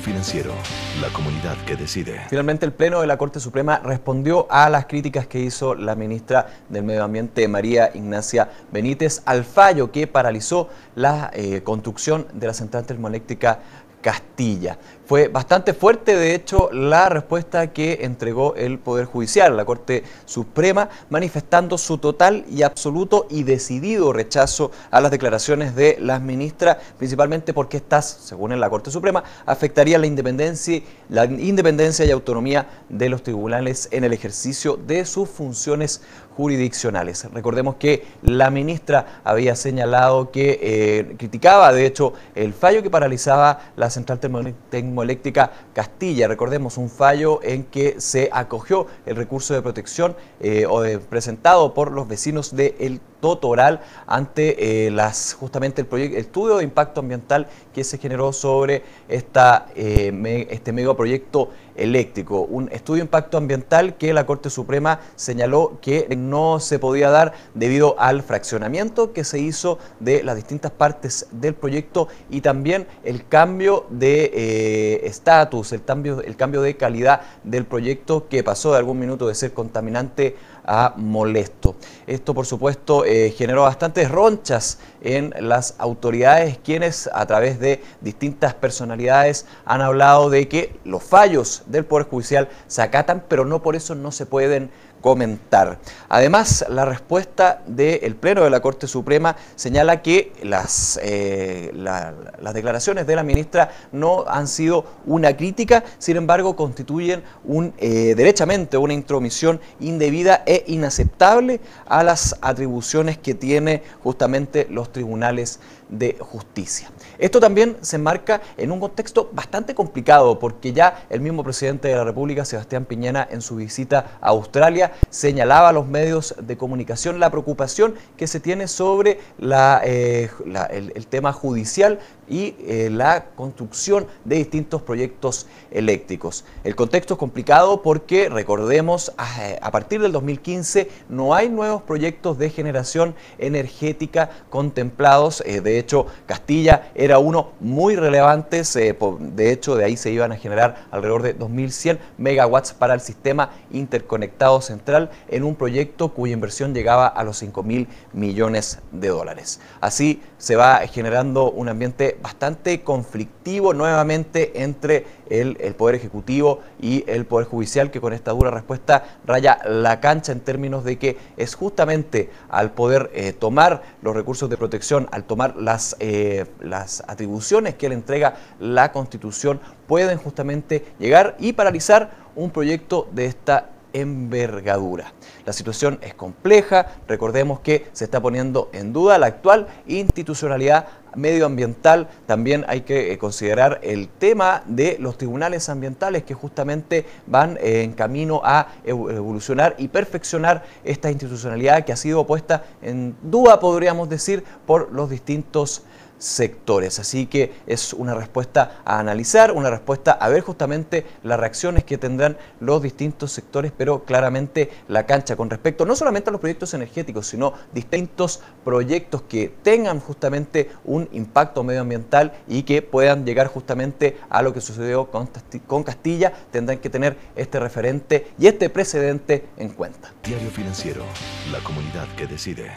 Financiero, la comunidad que decide. Finalmente, el Pleno de la Corte Suprema respondió a las críticas que hizo la ministra del Medio Ambiente, María Ignacia Benítez, al fallo que paralizó la eh, construcción de la central termoeléctrica Castilla. Fue bastante fuerte, de hecho, la respuesta que entregó el Poder Judicial, la Corte Suprema, manifestando su total y absoluto y decidido rechazo a las declaraciones de las ministras, principalmente porque estas, según en la Corte Suprema, afectaría la independencia, la independencia y autonomía de los tribunales en el ejercicio de sus funciones jurisdiccionales. Recordemos que la ministra había señalado que eh, criticaba, de hecho, el fallo que paralizaba la central termoeléctrica eléctrica Castilla. Recordemos un fallo en que se acogió el recurso de protección eh, presentado por los vecinos de El Totoral ante eh, las, justamente el, proyecto, el estudio de impacto ambiental que se generó sobre esta, eh, este megaproyecto eléctrico. Un estudio de impacto ambiental que la Corte Suprema señaló que no se podía dar debido al fraccionamiento que se hizo de las distintas partes del proyecto y también el cambio de... Eh, estatus, el cambio, el cambio de calidad del proyecto que pasó de algún minuto de ser contaminante a molesto. Esto, por supuesto, eh, generó bastantes ronchas en las autoridades, quienes a través de distintas personalidades han hablado de que los fallos del Poder Judicial se acatan, pero no por eso no se pueden comentar. Además, la respuesta del Pleno de la Corte Suprema señala que las, eh, las declaraciones de la ministra no han sido una crítica, sin embargo constituyen un, eh, derechamente una intromisión indebida e inaceptable a las atribuciones que tiene justamente los tribunales de Justicia. Esto también se enmarca en un contexto bastante complicado porque ya el mismo presidente de la República, Sebastián Piñera, en su visita a Australia señalaba a los medios de comunicación la preocupación que se tiene sobre la, eh, el, tema judicial y eh, la construcción de distintos proyectos eléctricos. El contexto es complicado porque, recordemos, a, partir del 2015 no hay nuevos proyectos de generación energética contemplados. Eh, de de hecho, Castilla era uno muy relevante. de hecho, de ahí se iban a generar alrededor de 2.100 megawatts para el sistema interconectado central en un proyecto cuya inversión llegaba a los 5.000 millones de dólares. Así se va generando un ambiente bastante conflictivo nuevamente entre el, Poder Ejecutivo y el Poder Judicial, que con esta dura respuesta raya la cancha en términos de que es justamente al poder eh, tomar los recursos de protección, al tomar las, eh, las atribuciones que le entrega la Constitución, pueden justamente llegar y paralizar un proyecto de esta envergadura. La situación es compleja, recordemos que se está poniendo en duda la actual institucionalidad medioambiental, también hay que eh, considerar el tema de los tribunales ambientales que justamente van eh, en camino a evolucionar y perfeccionar esta institucionalidad que ha sido puesta en duda, podríamos decir, por los distintos sectores. Así que es una respuesta a analizar, una respuesta a ver justamente las reacciones que tendrán los distintos sectores, pero claramente la cancha con respecto no solamente a los proyectos energéticos, sino distintos proyectos que tengan justamente un impacto medioambiental y que puedan llegar justamente a lo que sucedió con Castilla, tendrán que tener este referente y este precedente en cuenta. Diario Financiero, la comunidad que decide.